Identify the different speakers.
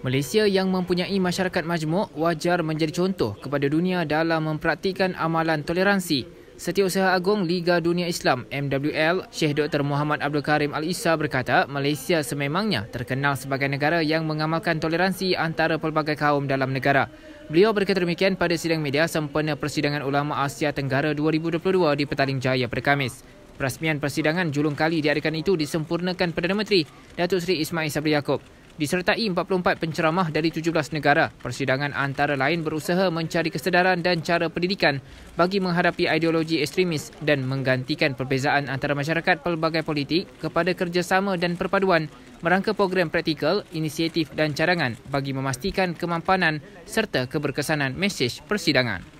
Speaker 1: Malaysia yang mempunyai masyarakat majmuk wajar menjadi contoh kepada dunia dalam mempraktikkan amalan toleransi. Setiausaha Agong Liga Dunia Islam MWL, Syekh Dr. Muhammad Abdul Karim Al-Isa berkata, Malaysia sememangnya terkenal sebagai negara yang mengamalkan toleransi antara pelbagai kaum dalam negara. Beliau berkata demikian pada sidang media sempena Persidangan Ulama Asia Tenggara 2022 di Petaling Jaya pada Khamis. Perasmian persidangan julung kali diadakan itu disempurnakan Perdana Menteri Datuk Seri Ismail Sabri Yaakob disertai 44 penceramah dari 17 negara. Persidangan antara lain berusaha mencari kesedaran dan cara pendidikan bagi menghadapi ideologi ekstremis dan menggantikan perbezaan antara masyarakat pelbagai politik kepada kerjasama dan perpaduan merangka program praktikal, inisiatif dan cadangan bagi memastikan kemampanan serta keberkesanan mesej persidangan.